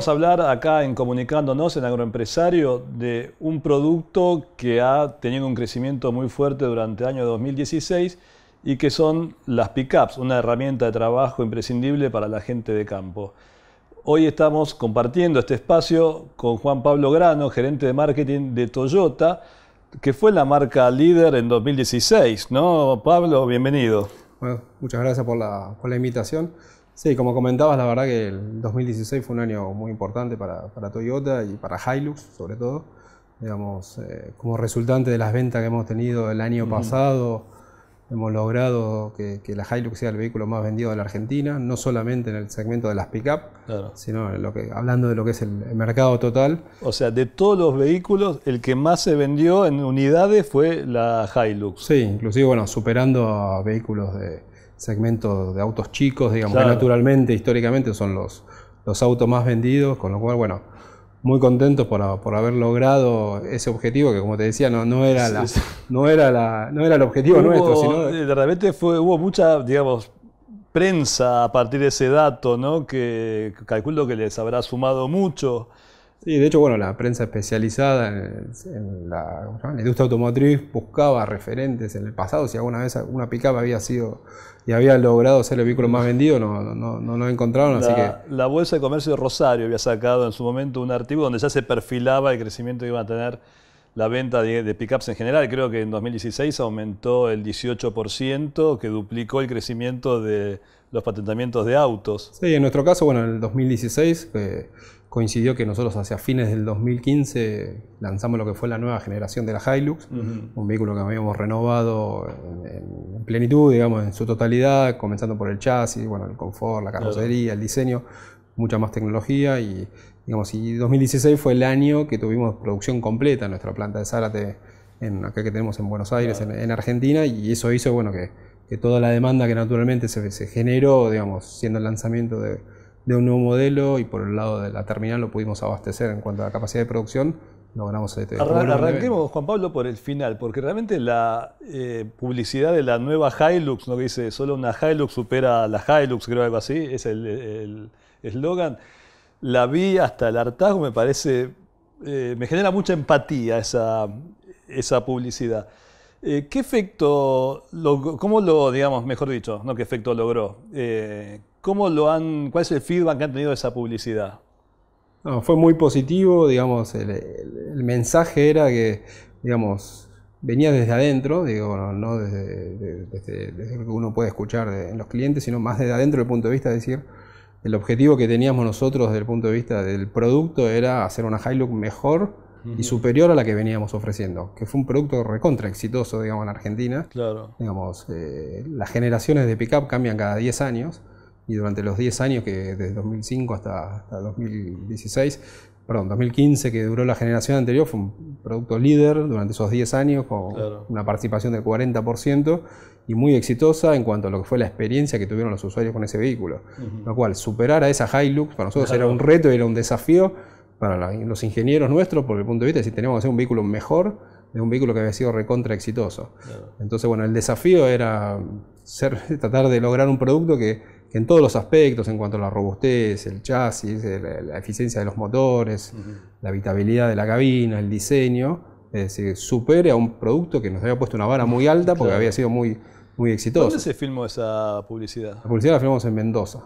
Vamos a hablar acá en Comunicándonos en Agroempresario de un producto que ha tenido un crecimiento muy fuerte durante el año 2016 y que son las pickups, una herramienta de trabajo imprescindible para la gente de campo. Hoy estamos compartiendo este espacio con Juan Pablo Grano, gerente de marketing de Toyota, que fue la marca líder en 2016, ¿no? Pablo, bienvenido. Bueno, muchas gracias por la, por la invitación. Sí, como comentabas, la verdad que el 2016 fue un año muy importante para, Toyota y para Hilux, sobre todo. Digamos, eh, como resultante de las ventas que hemos tenido el año pasado, hemos logrado que, la Hilux sea el vehículo más vendido de la Argentina, no solamente en el segmento de las pick-up, sino hablando de lo que es el, el, mercado total. O sea, de todos los vehículos, el que más se vendió en unidades fue la Hilux. Sí, inclusive, bueno, superando a vehículos de segmento de autos chicos, digamos, que naturalmente, históricamente son los, los autos más vendidos, con lo cual, bueno, muy contentos por, por, haber logrado ese objetivo que como te decía no, no era la, no era la, no era el objetivo nuestro sino eh, de repente fue hubo mucha digamos prensa a partir de ese dato no que calculo que les habrá sumado mucho Sí, de hecho, bueno, la prensa especializada en, la, industria automotriz buscaba referentes en el pasado. Si alguna vez una pickup había sido y había logrado ser el vehículo más vendido, no, no, no, encontraron. La, así la Bolsa de Comercio de Rosario había sacado en su momento un artículo donde ya se perfilaba el crecimiento que iba a tener la venta de, pickups en general. Creo que en 2016 aumentó el 18%, que duplicó el crecimiento de los patentamientos de autos. Sí, en nuestro caso, bueno, en el 2016 coincidió que nosotros hacia fines del 2015 lanzamos lo que fue la nueva generación de la Hilux, un vehículo que habíamos renovado en, plenitud, digamos, en su totalidad, comenzando por el chasis, bueno, el confort, la carrocería, el diseño, mucha más tecnología y digamos, y 2016 fue el año que tuvimos producción completa en nuestra planta de Zárate, en acá que tenemos en Buenos Aires, en, Argentina, y eso hizo, bueno, que, toda la demanda que naturalmente se, se generó, digamos, siendo el lanzamiento de de un nuevo modelo y por el lado de la terminal lo pudimos abastecer en cuanto a la capacidad de producción, logramos este Arranquemos, Juan Pablo, por el final, porque realmente la eh, publicidad de la nueva Hilux, no que dice solo una Hilux supera a la Hilux, creo algo así, es el eslogan, la vi hasta el hartazgo, me parece, eh, me genera mucha empatía esa, esa publicidad. Eh, ¿Qué efecto, cómo lo, digamos, mejor dicho, no qué efecto logró? ¿Cómo lo han, ¿Cuál es el feedback que han tenido de esa publicidad? fue muy positivo, digamos, el, mensaje era que, digamos, venía desde adentro, digo, no, desde, lo que uno puede escuchar en los clientes, sino más desde adentro del punto de vista, es decir, el objetivo que teníamos nosotros desde el punto de vista del producto era hacer una Hilux mejor y superior a la que veníamos ofreciendo, que fue un producto recontra exitoso, digamos, en Argentina. Claro. Digamos, eh, las generaciones de pickup cambian cada 10 años y durante los 10 años, que desde 2005 hasta, 2016, perdón, 2015 que duró la generación anterior, fue un producto líder durante esos 10 años con una participación del 40% y muy exitosa en cuanto a lo que fue la experiencia que tuvieron los usuarios con ese vehículo. Lo cual, superar a esa Hilux para nosotros era un reto, era un desafío para los ingenieros nuestros, por el punto de vista de si teníamos que hacer un vehículo mejor de un vehículo que había sido recontra exitoso. Entonces, bueno, el desafío era ser, tratar de lograr un producto que que en todos los aspectos, en cuanto a la robustez, el chasis, la, eficiencia de los motores, la habitabilidad de la cabina, el diseño, eh, se supere a un producto que nos había puesto una vara muy alta porque había sido muy, muy exitoso. ¿Dónde se filmó esa publicidad? La publicidad la filmamos en Mendoza,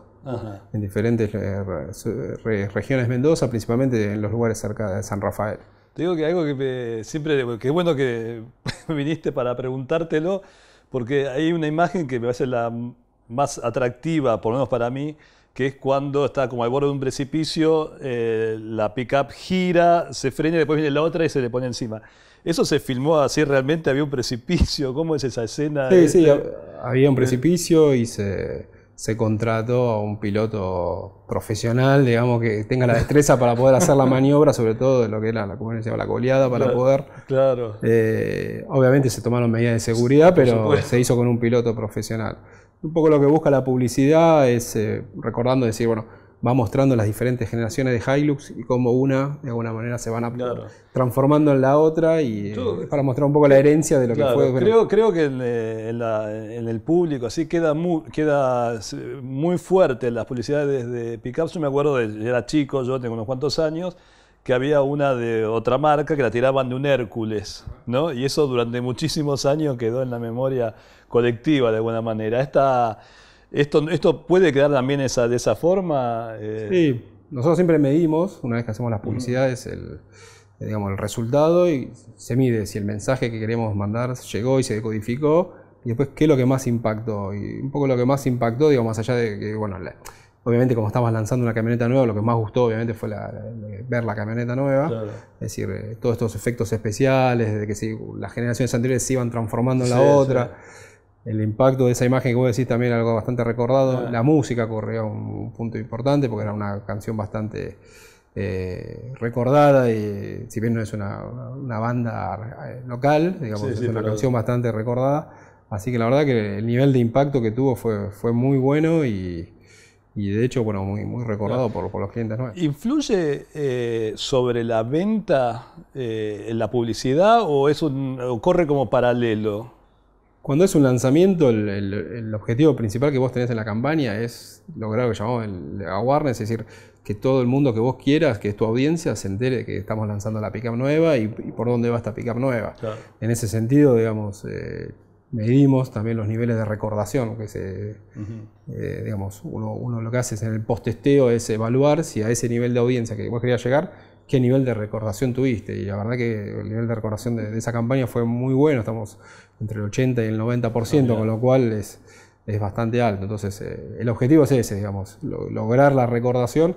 en diferentes eh, regiones de Mendoza, principalmente en los lugares cerca de San Rafael. Te digo que algo que siempre, que es bueno que viniste para preguntártelo, porque hay una imagen que me hace la más atractiva, por lo menos para mí, que es cuando está como al borde de un precipicio, eh, la pickup gira, se frena, y después viene la otra y se le pone encima. ¿Eso se filmó así realmente? ¿Había un precipicio? ¿Cómo es esa escena? Sí, sí, este, había un eh, precipicio y se, contrató a un piloto profesional, digamos, que tenga la destreza para poder hacer la maniobra, sobre todo de lo que era la, ¿cómo se llama? la coleada, para poder. Claro. Eh, obviamente se tomaron medidas de seguridad, pero se hizo con un piloto profesional. Un poco lo que busca la publicidad es eh, recordando, decir, bueno, va mostrando las diferentes generaciones de Hilux y cómo una de alguna manera se van transformando en la otra y es para mostrar un poco la herencia de lo que fue. Creo, creo que eh, en, el público así queda muy, queda eh, muy fuerte las publicidades de pickups. Yo me acuerdo, de, era chico, yo tengo unos cuantos años, que había una de otra marca que la tiraban de un Hércules, ¿no? Y eso durante muchísimos años quedó en la memoria colectiva de alguna manera. Esta, esto, ¿Esto puede quedar también esa, de esa forma? Eh. Sí, nosotros siempre medimos, una vez que hacemos las publicidades, el, eh, digamos, el resultado y se mide si el mensaje que queremos mandar llegó y se decodificó y después qué es lo que más impactó. Y un poco lo que más impactó, digo, más allá de que, bueno, obviamente como estamos lanzando una camioneta nueva, lo que más gustó obviamente fue la, ver la camioneta nueva, es decir, eh, todos estos efectos especiales, de que si, las generaciones anteriores se iban transformando en la otra el impacto de esa imagen que vos decís también algo bastante recordado. La música corría un, punto importante porque era una canción bastante eh, recordada y si bien no es una, una banda eh, local, digamos, es una canción bastante recordada. Así que la verdad que el nivel de impacto que tuvo fue, fue muy bueno y, y de hecho, bueno, muy, muy recordado por, los clientes nuevos. ¿Influye eh, sobre la venta en la publicidad o eso corre como paralelo? Cuando es un lanzamiento, el, objetivo principal que vos tenés en la campaña es lograr lo que llamamos el awareness, es decir, que todo el mundo que vos quieras, que es tu audiencia, se entere que estamos lanzando la pica nueva y, por dónde va esta Picar nueva. En ese sentido, digamos, eh, medimos también los niveles de recordación, que se, eh, digamos, uno, lo que hace en el postesteo es evaluar si a ese nivel de audiencia que vos querías llegar, qué nivel de recordación tuviste. Y la verdad que el nivel de recordación de, esa campaña fue muy bueno, estamos entre el 80 y el 90%, ah, con lo cual es, es bastante alto. Entonces, eh, el objetivo es ese, digamos, lograr la recordación.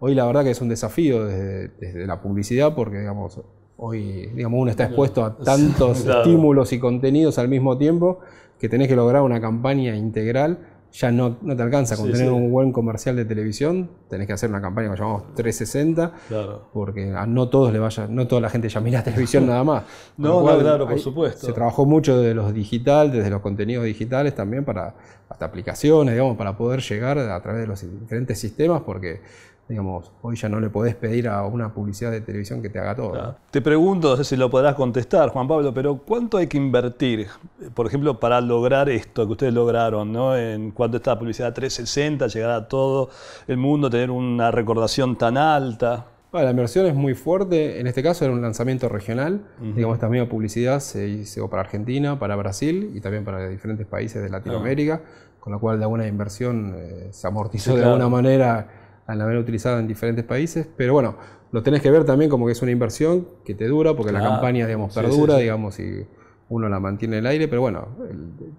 Hoy la verdad que es un desafío desde, la publicidad, porque digamos, hoy digamos, uno está expuesto a tantos estímulos y contenidos al mismo tiempo que tenés que lograr una campaña integral ya no, te alcanza con tener un buen comercial de televisión, tenés que hacer una campaña que llamamos 360, claro. porque a no todos le vaya, no toda la gente ya mira televisión nada más. no, claro, por supuesto. Se trabajó mucho desde los digital, desde los contenidos digitales también para hasta aplicaciones, digamos, para poder llegar a través de los diferentes sistemas, porque Digamos, hoy ya no le podés pedir a una publicidad de televisión que te haga todo. Te pregunto, no sé si lo podrás contestar, Juan Pablo, pero ¿cuánto hay que invertir, por ejemplo, para lograr esto que ustedes lograron, ¿no? en cuanto esta publicidad 360, llegar a todo el mundo, tener una recordación tan alta? Bueno, la inversión es muy fuerte, en este caso era un lanzamiento regional, digamos, esta misma publicidad se hizo para Argentina, para Brasil y también para diferentes países de Latinoamérica, con lo cual de alguna inversión eh, se amortizó de alguna manera al haber utilizado en diferentes países, pero bueno, lo tenés que ver también como que es una inversión que te dura, porque la campaña, digamos, perdura, digamos, y uno la mantiene en el aire, pero bueno,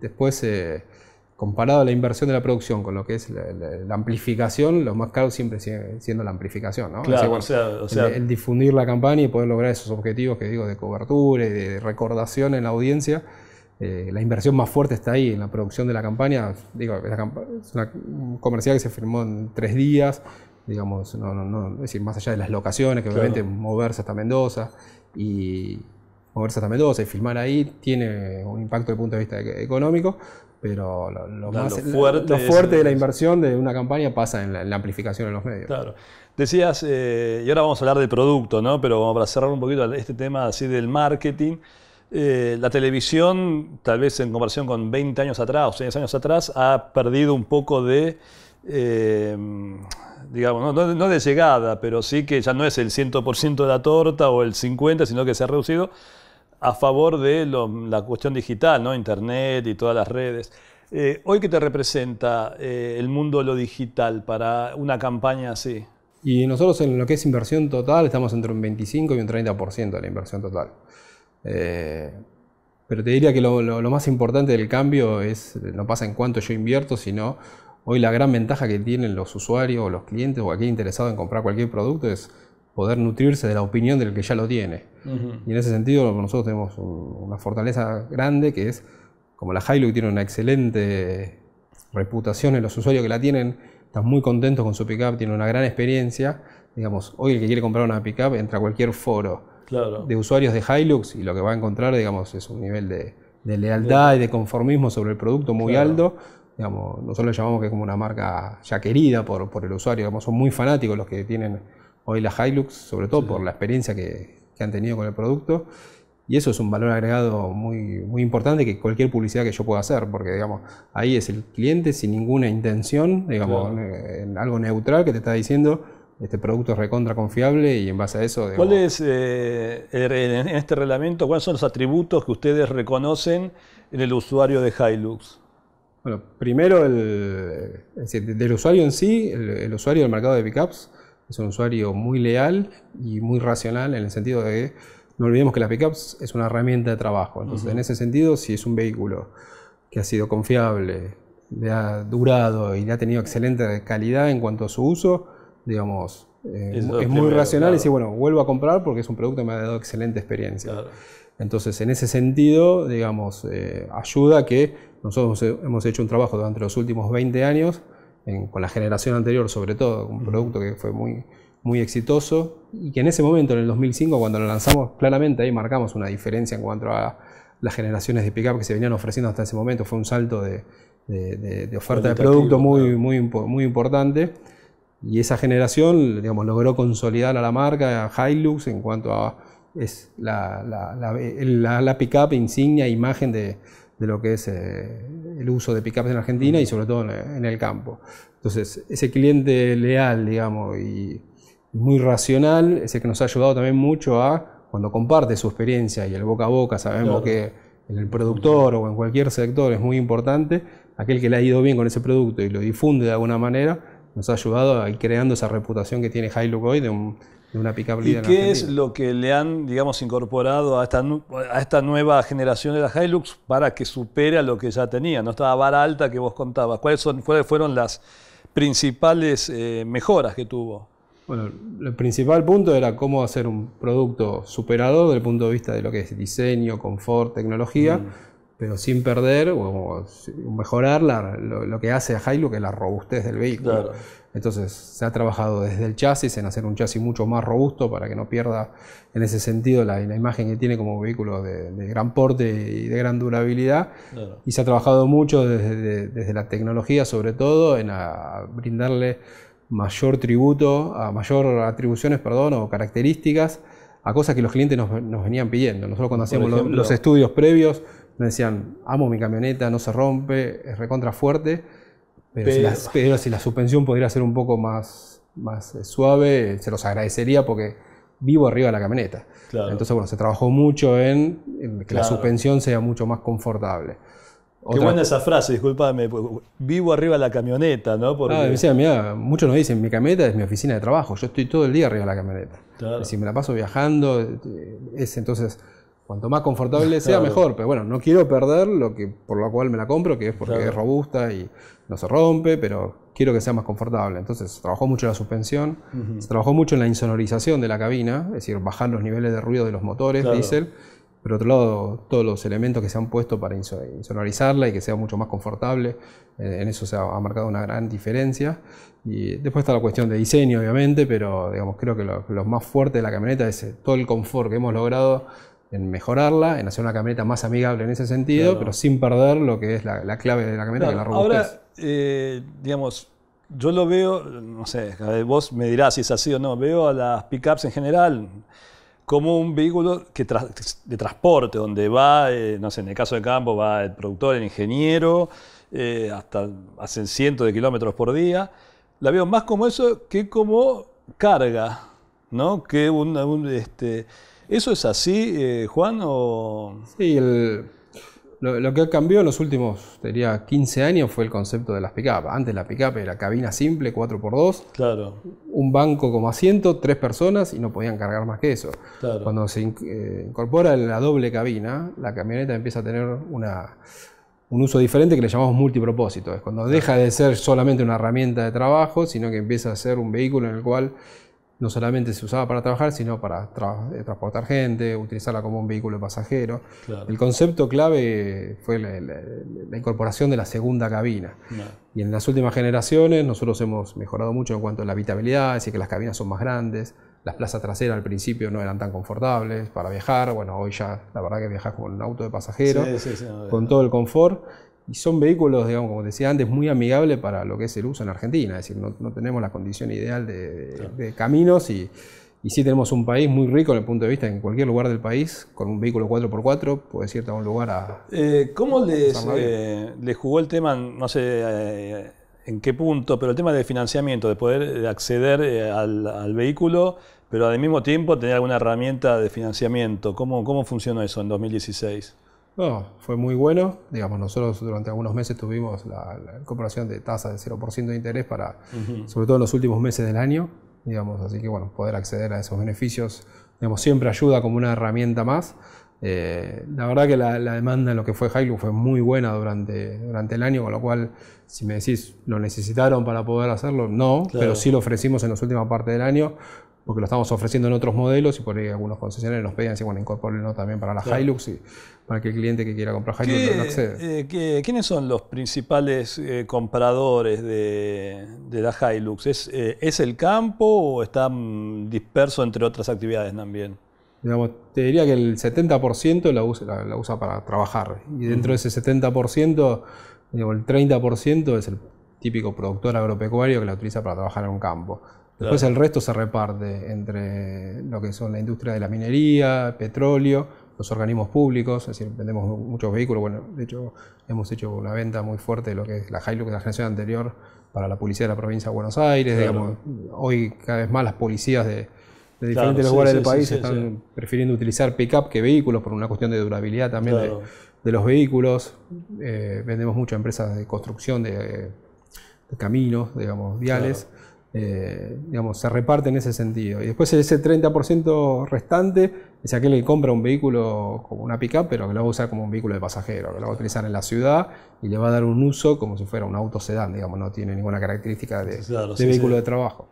después, eh, comparado a la inversión de la producción con lo que es la, amplificación, lo más caro siempre sigue siendo la amplificación, ¿no? Claro, o sea, o sea, el, el, difundir la campaña y poder lograr esos objetivos que digo de cobertura y de recordación en la audiencia eh, la inversión más fuerte está ahí, en la producción de la campaña. es una comercial que se firmó en tres días, digamos, decir, más allá de las locaciones, que obviamente moverse hasta Mendoza y moverse hasta Mendoza y filmar ahí tiene un impacto desde el punto de vista e-, económico, pero lo, más, fuerte, fuerte de la inversión de una campaña pasa en la, amplificación de los medios. Claro. Decías, eh, y ahora vamos a hablar de producto, ¿no? pero para cerrar un poquito este tema así del marketing. Eh, la televisión, tal vez en comparación con 20 años atrás o 10 años atrás, ha perdido un poco de, eh, digamos, no, de llegada, pero sí que ya no es el 100% de la torta o el 50%, sino que se ha reducido a favor de la cuestión digital, Internet y todas las redes. Eh, ¿Hoy qué te representa el mundo de lo digital para una campaña así? Y nosotros en lo que es inversión total estamos entre un 25 y un 30% de la inversión total. Eh, pero te diría que lo, más importante del cambio es, no pasa en cuánto yo invierto, sino hoy la gran ventaja que tienen los usuarios o los clientes o aquel interesado en comprar cualquier producto es poder nutrirse de la opinión del que ya lo tiene. Y en ese sentido nosotros tenemos una fortaleza grande que es, como la Hilux tiene una excelente reputación en los usuarios que la tienen, están muy contentos con su pickup, tienen una gran experiencia. Digamos, hoy el que quiere comprar una pickup entra a cualquier foro de usuarios de Hilux y lo que va a encontrar, digamos, es un nivel de, lealtad y de conformismo sobre el producto muy alto. Digamos, nosotros llamamos que es como una marca ya querida por, el usuario, digamos, son muy fanáticos los que tienen hoy la Hilux, sobre todo por la experiencia que, han tenido con el producto. Y eso es un valor agregado muy, muy importante que cualquier publicidad que yo pueda hacer, porque digamos, ahí es el cliente sin ninguna intención, digamos, en algo neutral que te está diciendo, este producto es recontra confiable y en base a eso... ¿Cuál es, eh, en este reglamento, cuáles son los atributos que ustedes reconocen en el usuario de Hilux? Bueno, primero, el, del usuario en sí, el, usuario del mercado de pickups es un usuario muy leal y muy racional en el sentido de que no olvidemos que las pickups es una herramienta de trabajo. Entonces, en ese sentido, si es un vehículo que ha sido confiable, le ha durado y le ha tenido excelente calidad en cuanto a su uso, digamos, eh, es, muy racional y dice, bueno, vuelvo a comprar porque es un producto que me ha dado excelente experiencia. Entonces, en ese sentido, digamos, eh, ayuda que nosotros hemos hecho un trabajo durante los últimos 20 años, con la generación anterior sobre todo, un producto que fue muy, muy exitoso y que en ese momento, en el 2005, cuando lo lanzamos, claramente ahí marcamos una diferencia en cuanto a las generaciones de pickup que se venían ofreciendo hasta ese momento. Fue un salto de, oferta de producto muy, muy, muy importante. Y esa generación, digamos, logró consolidar a la marca, Hilux, en cuanto a la, la, la, pickup insignia, imagen de, lo que es eh, el uso de pickups en Argentina y sobre todo en el campo. Entonces, ese cliente leal, digamos, y muy racional, es el que nos ha ayudado también mucho a, cuando comparte su experiencia y el boca a boca, sabemos que en el productor o en cualquier sector es muy importante, aquel que le ha ido bien con ese producto y lo difunde de alguna manera, nos ha ayudado a ir creando esa reputación que tiene Hilux hoy de, una picabilidad. ¿Y qué es lo que le han, digamos, incorporado a esta, a esta nueva generación de la Hilux para que supere lo que ya tenía? No estaba vara alta que vos contabas. ¿Cuáles, son, cuáles fueron las principales eh, mejoras que tuvo? Bueno, el principal punto era cómo hacer un producto superador desde el punto de vista de lo que es diseño, confort, tecnología, mm pero sin perder o mejorar lo, que hace a Hilux que es la robustez del vehículo. Entonces se ha trabajado desde el chasis en hacer un chasis mucho más robusto para que no pierda en ese sentido la, imagen que tiene como vehículo de, gran porte y de gran durabilidad. Y se ha trabajado mucho desde, la tecnología sobre todo en brindarle mayor tributo, a mayor atribuciones, perdón, o características a cosas que los clientes nos, venían pidiendo. Nosotros cuando hacíamos los estudios previos me decían, amo mi camioneta, no se rompe, es recontra fuerte, pero, Si, la, suspensión pudiera ser un poco más, más eh, suave, se los agradecería porque vivo arriba de la camioneta. Entonces, bueno, se trabajó mucho en, que la suspensión sea mucho más confortable. Qué buena esa frase, discúlpame. Pues, vivo arriba de la camioneta, ¿no? Porque... Ah, muchos nos dicen, mi camioneta es mi oficina de trabajo, yo estoy todo el día arriba de la camioneta. Si me la paso viajando, eh, es entonces Cuanto más confortable sea, mejor. Pero bueno, no quiero perder lo que por lo cual me la compro, que es porque es robusta y no se rompe, pero quiero que sea más confortable. Entonces se trabajó mucho en la suspensión, se trabajó mucho en la insonorización de la cabina, es decir, bajar los niveles de ruido de los motores diésel. Por otro lado, todos los elementos que se han puesto para insonorizarla y que sea mucho más confortable, eh, en eso se ha, marcado una gran diferencia. Y después está la cuestión de diseño, obviamente, pero digamos, creo que lo más fuerte de la camioneta es eh, todo el confort que hemos logrado en mejorarla, en hacer una camioneta más amigable en ese sentido, pero sin perder lo que es la, clave de la camioneta, que la robustez. Ahora, eh, digamos, yo lo veo, no sé, eh, vos me dirás si es así o no, veo a las pickups en general como un vehículo de transporte, donde va, eh, no sé, en el caso de campo va el productor, el ingeniero, hasta hacen cientos de kilómetros por día. La veo más como eso que como carga, ¿no? Que un, un este, ¿Eso es así, eh, Juan? Sí, lo, que cambió en los últimos, diría, 15 años fue el concepto de las pickup. Antes la pickup era cabina simple, 4x2, claro. un banco como asiento, tres personas y no podían cargar más que eso. Cuando se eh, incorpora la doble cabina, la camioneta empieza a tener un uso diferente que le llamamos multipropósito. Es cuando deja de ser solamente una herramienta de trabajo, sino que empieza a ser un vehículo en el cual no solamente se usaba para trabajar, sino para eh, transportar gente, utilizarla como un vehículo pasajero. El concepto clave fue la, incorporación de la segunda cabina. Y en las últimas generaciones nosotros hemos mejorado mucho en cuanto a la habitabilidad, es que las cabinas son más grandes, las plazas traseras al principio no eran tan confortables para viajar, bueno, hoy ya la verdad que viajas con un auto de pasajero, con todo el confort. Y son vehículos, digamos, como decía antes, muy amigables para lo que es el uso en Argentina. Es decir, no, tenemos la condición ideal de, caminos y, sí tenemos un país muy rico en el punto de vista, en cualquier lugar del país, con un vehículo 4x4, puede irte a un lugar a... Eh, ¿Cómo eh, les, jugó el tema, no sé eh, en qué punto, pero el tema del financiamiento, de poder acceder al, vehículo, pero al mismo tiempo tener alguna herramienta de financiamiento? ¿Cómo, cómo funcionó eso en 2016? No, fue muy bueno. Digamos, nosotros durante algunos meses tuvimos la, la incorporación de tasas de 0% de interés para, sobre todo en los últimos meses del año, digamos, así que bueno, poder acceder a esos beneficios, digamos, siempre ayuda como una herramienta más. Eh, la verdad que la, demanda en lo que fue Hilux fue muy buena durante, durante el año, con lo cual, si me decís, ¿lo necesitaron para poder hacerlo? No, pero sí lo ofrecimos en la última parte del año porque lo estamos ofreciendo en otros modelos y por ahí algunos concesionarios nos pedían, bueno, incorpórenlo también para la Hilux y para que el cliente que quiera comprar Hilux no acceda. Eh, ¿Quiénes son los principales eh, compradores de, la Hilux? ¿Es, eh, el campo o está disperso entre otras actividades también? te diría que el 70% la usa, para trabajar y dentro de ese 70%, el 30% es el típico productor agropecuario que la utiliza para trabajar en un campo. Después el resto se reparte entre lo que son la industria de la minería, petróleo, los organismos públicos, es decir, vendemos muchos vehículos, bueno, de hecho hemos hecho una venta muy fuerte de lo que es la Hilux de la generación anterior para la policía de la provincia de Buenos Aires, hoy cada vez más las policías de, diferentes lugares del país están prefiriendo utilizar pickup que vehículos por una cuestión de durabilidad también de, los vehículos, eh, vendemos muchas empresas de construcción de, de caminos, digamos, viales. Eh, digamos, se reparte en ese sentido. Y después ese 30% restante es aquel que compra un vehículo como una pickup, pero que lo va a usar como un vehículo de pasajero, que lo va a utilizar en la ciudad y le va a dar un uso como si fuera un auto sedán, digamos, no tiene ninguna característica de, vehículo de trabajo.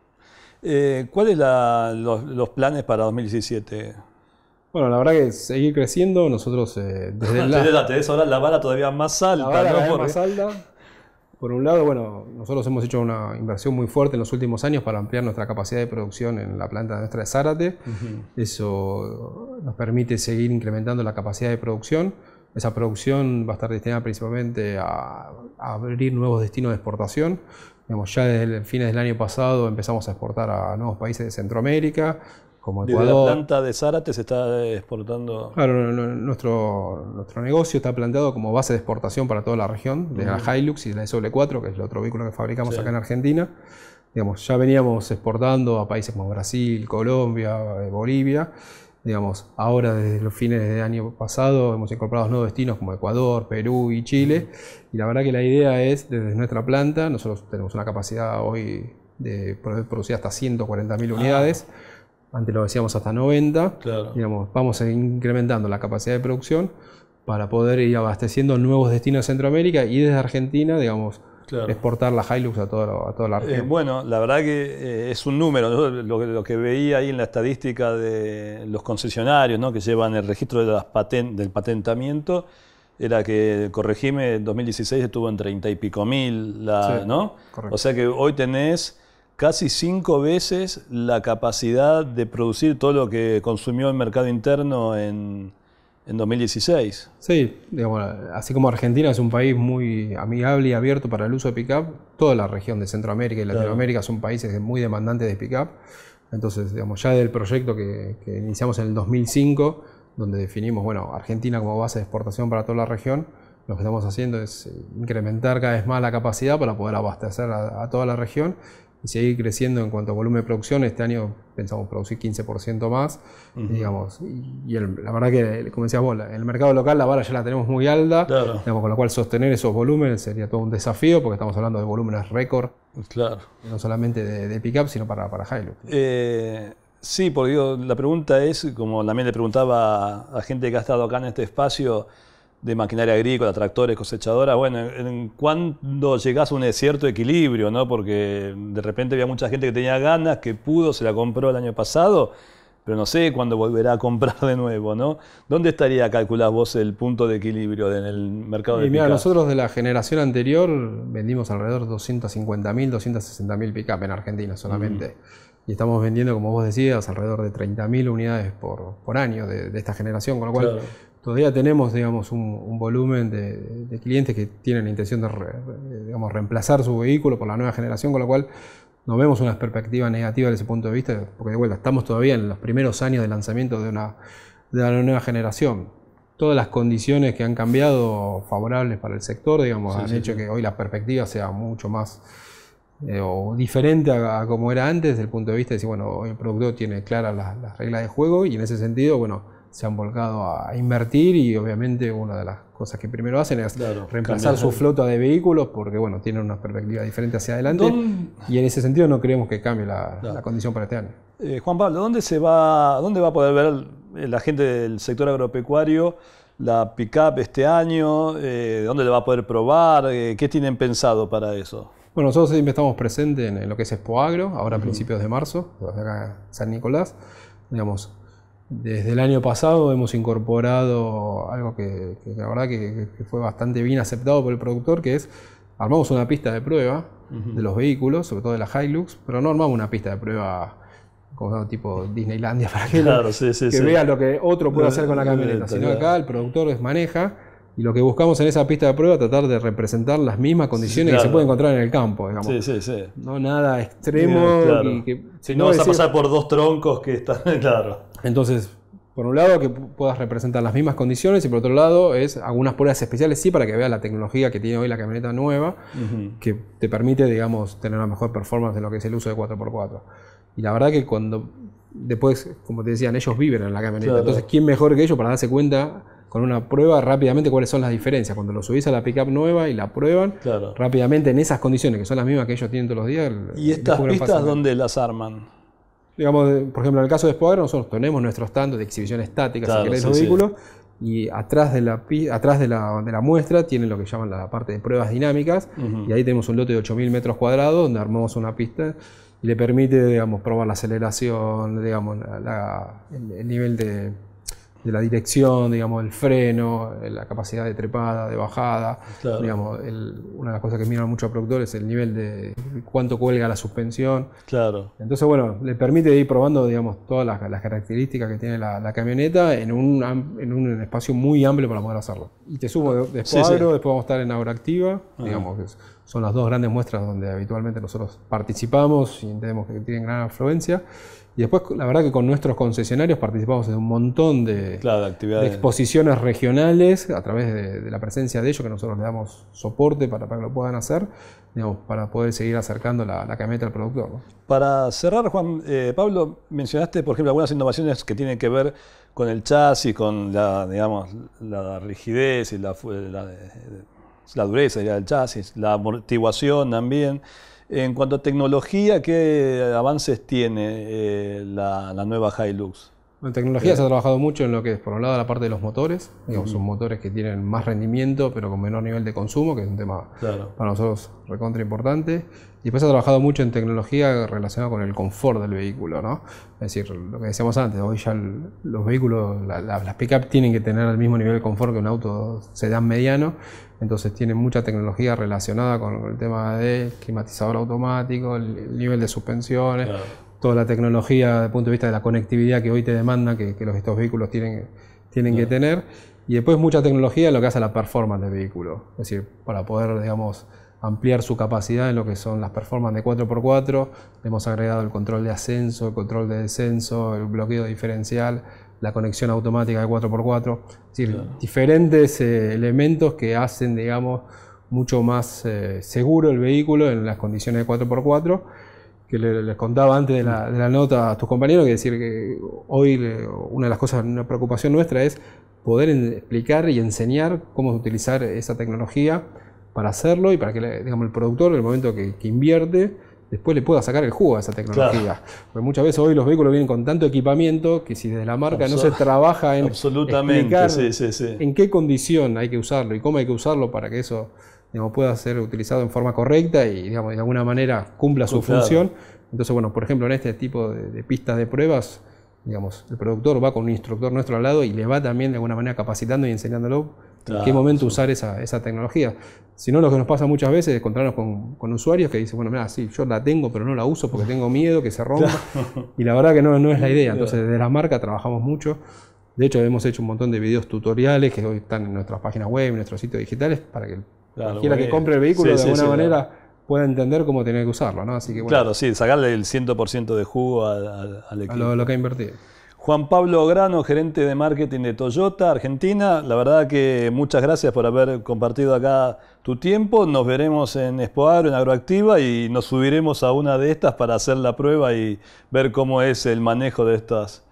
Eh, ¿Cuáles los, los planes para 2017? Bueno, la verdad que seguir creciendo, nosotros eh, desde la... la vara todavía más alta. La más alta. Por un lado, bueno, nosotros hemos hecho una inversión muy fuerte en los últimos años para ampliar nuestra capacidad de producción en la planta nuestra de Zárate. Eso nos permite seguir incrementando la capacidad de producción. Esa producción va a estar destinada principalmente a, abrir nuevos destinos de exportación. ya desde el fines del año pasado empezamos a exportar a nuevos países de Centroamérica, como la planta de Zárate se está eh, exportando. Claro, nuestro, nuestro negocio está planteado como base de exportación para toda la región, desde la Hilux y la SW4, que es el otro vehículo que fabricamos acá en Argentina. Digamos, ya veníamos exportando a países como Brasil, Colombia, eh, Bolivia. Digamos, ahora desde los fines del año pasado hemos incorporado nuevos destinos como Ecuador, Perú y Chile. Y la verdad que la idea es, desde nuestra planta, nosotros tenemos una capacidad hoy de producir hasta 140.000 ah. unidades antes lo decíamos hasta 90, digamos, vamos incrementando la capacidad de producción para poder ir abasteciendo nuevos destinos de Centroamérica y desde Argentina, digamos, exportar la Hilux a, toda la eh, región. bueno, la verdad que eh, es un número. lo, que veía ahí en la estadística de los concesionarios que llevan el registro de las del patentamiento era que, corregime, en 2016 estuvo en 30 y pico mil, O sea que hoy tenés casi cinco veces la capacidad de producir todo lo que consumió el mercado interno en, en 2016. Sí, así como Argentina es un país muy amigable y abierto para el uso de pickup, toda la región de Centroamérica y Latinoamérica son países muy demandantes de pickup. Entonces, digamos, ya del proyecto que, iniciamos en el 2005, donde definimos, bueno, Argentina como base de exportación para toda la región, lo que estamos haciendo es eh, incrementar cada vez más la capacidad para poder abastecer a toda la región seguir creciendo en cuanto a volumen de producción. Este año pensamos producir 15% más, digamos. Y, la verdad que, como decías vos, el mercado local la vara ya la tenemos muy alta, con lo cual sostener esos volúmenes sería todo un desafío, porque estamos hablando de volúmenes récord, claro. no solamente de, de pickup, sino para, para Hilux. Eh, sí, porque la pregunta es, como también le preguntaba a gente que ha estado acá en este espacio, de maquinaria agrícola, tractores, cosechadoras, bueno, en, llegás a un cierto equilibrio, ¿no? Porque de repente había mucha gente que tenía ganas, que pudo, se la compró el año pasado, pero no sé cuándo volverá a comprar de nuevo, ¿no? ¿Dónde estaría, calculás vos, el punto de equilibrio en el mercado y de mira, nosotros de la generación anterior vendimos alrededor de 250.000, 260.000 pickup en Argentina solamente. Mm. Y estamos vendiendo, como vos decías, alrededor de 30.000 unidades por, año de, esta generación, con lo cual todavía tenemos, digamos, un, volumen de, clientes que tienen la intención de, digamos, reemplazar su vehículo por la nueva generación, con lo cual no vemos una perspectiva negativa desde ese punto de vista, porque de vuelta estamos todavía en los primeros años de lanzamiento de una, de nueva generación. Todas las condiciones que han cambiado favorables para el sector, digamos, han hecho que hoy la perspectiva sea mucho más eh, o diferente a, como era antes, desde el punto de vista de decir, bueno, hoy el productor tiene claras las reglas de juego y en ese sentido, bueno, se han volcado a invertir y obviamente una de las cosas que primero hacen es reemplazar su flota de vehículos porque bueno, tienen una perspectiva diferente hacia adelante y en ese sentido no creemos que cambie la, condición para este año. Eh, Juan Pablo, ¿dónde, se va, ¿dónde va a poder ver la gente del sector agropecuario la pickup este año? Eh, ¿Dónde le va a poder probar? Eh, ¿Qué tienen pensado para eso? Bueno, nosotros siempre estamos presentes en, lo que es Expo ahora a principios de marzo, acá San Nicolás. Digamos, desde el año pasado hemos incorporado algo que, la verdad que, fue bastante bien aceptado por el productor, que es armamos una pista de prueba de los vehículos, sobre todo de las Hilux, pero no armamos una pista de prueba tipo Disneylandia para que, vean que vea lo que otro puede hacer con la camioneta, sino acá el productor les maneja y lo que buscamos en esa pista de prueba es tratar de representar las mismas condiciones que se pueden encontrar en el campo, digamos. No nada extremo. si no, vas a pasar por dos troncos que están, claro. Entonces, por un lado, que puedas representar las mismas condiciones y por otro lado, es algunas pruebas especiales, sí, para que veas la tecnología que tiene hoy la camioneta nueva, que te permite, digamos, tener una mejor performance de lo que es el uso de 4x4. Y la verdad que cuando después, como te decían, ellos viven en la camioneta, entonces, ¿quién mejor que ellos para darse cuenta? con una prueba rápidamente cuáles son las diferencias. Cuando lo subís a la pickup nueva y la prueban, rápidamente en esas condiciones, que son las mismas que ellos tienen todos los días. ¿Y estas pistas dónde las arman? digamos, por ejemplo, en el caso de Spoiler, nosotros tenemos nuestros tantos de exhibición estática, claro, si querés, vehículos, y atrás, de la, atrás de, la, muestra tienen lo que llaman la parte de pruebas dinámicas, y ahí tenemos un lote de 8.000 metros cuadrados donde armamos una pista y le permite, digamos, probar la aceleración, digamos, el nivel de de la dirección, digamos, el freno, la capacidad de trepada, de bajada. Digamos, una de las cosas que miran mucho a productores es el nivel de cuánto cuelga la suspensión. Claro. Entonces, bueno, le permite ir probando, digamos, todas las, características que tiene la, camioneta en un, en un, espacio muy amplio para poder hacerlo. Y te sumo, después después vamos a estar en Agro Activa, digamos, son las dos grandes muestras donde habitualmente nosotros participamos y entendemos que tienen gran afluencia. Y después, la verdad que con nuestros concesionarios participamos en un montón de, exposiciones regionales a través de, la presencia de ellos, que nosotros le damos soporte para, que lo puedan hacer, digamos, para poder seguir acercando la, la camioneta al productor. Para cerrar, Juan, eh, Pablo, mencionaste, por ejemplo, algunas innovaciones que tienen que ver con el chasis, con la, digamos, la rigidez y la, la, la dureza del chasis, la amortiguación también. En cuanto a tecnología, ¿qué avances tiene eh, la, la nueva Hilux? En tecnología se ha trabajado mucho en lo que es, por un lado, la parte de los motores, digamos, son motores que tienen más rendimiento pero con menor nivel de consumo, que es un tema para nosotros recontra importante. Y después se ha trabajado mucho en tecnología relacionada con el confort del vehículo, ¿no? Es decir, lo que decíamos antes, hoy ya los vehículos, las pick-up tienen que tener el mismo nivel de confort que un auto sedán mediano, entonces tienen mucha tecnología relacionada con el tema de climatizador automático, el, nivel de suspensiones toda la tecnología desde el punto de vista de la conectividad que hoy te demanda, que, los, estos vehículos tienen, tienen que tener. Y después mucha tecnología en lo que hace a la performance del vehículo. Es decir, para poder, digamos, ampliar su capacidad en lo que son las performances de 4x4. hemos agregado el control de ascenso, el control de descenso, el bloqueo diferencial, la conexión automática de 4x4. Es diferentes eh, elementos que hacen, digamos, mucho más eh, seguro el vehículo en las condiciones de 4x4 que les, contaba antes de la, nota a tus compañeros, que decir que hoy una de las cosas, una preocupación nuestra es poder explicar y enseñar cómo utilizar esa tecnología para hacerlo y para que digamos, el productor, en el momento que, invierte, después le pueda sacar el jugo a esa tecnología. Porque muchas veces hoy los vehículos vienen con tanto equipamiento que si desde la marca no se trabaja en absolutamente, en qué condición hay que usarlo y cómo hay que usarlo para que eso pueda ser utilizado en forma correcta y digamos, de alguna manera cumpla su pues función. Entonces, bueno, por ejemplo, en este tipo de, pistas de pruebas, digamos, el productor va con un instructor nuestro al lado y le va también de alguna manera capacitando y enseñándolo en qué momento usar esa, tecnología. Si no, lo que nos pasa muchas veces es encontrarnos con, usuarios que dicen, bueno, mira, sí, yo la tengo, pero no la uso porque tengo miedo que se rompa. Y la verdad que no, no es la idea. Entonces, desde la marca trabajamos mucho de hecho, hemos hecho un montón de videos tutoriales que hoy están en nuestras páginas web, en nuestros sitios digitales, para que el claro, que compre el vehículo de alguna manera pueda entender cómo tiene que usarlo, ¿no? Así que, claro, sí, sacarle el 100% de jugo al, equipo. A lo, que ha invertido. Juan Pablo Grano, gerente de marketing de Toyota Argentina. La verdad que muchas gracias por haber compartido acá tu tiempo. Nos veremos en Expoagro, en Agroactiva, y nos subiremos a una de estas para hacer la prueba y ver cómo es el manejo de estos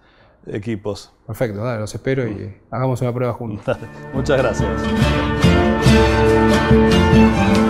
equipos. Perfecto, los espero y mm. hagamos una prueba juntos. muchas gracias. Thank you.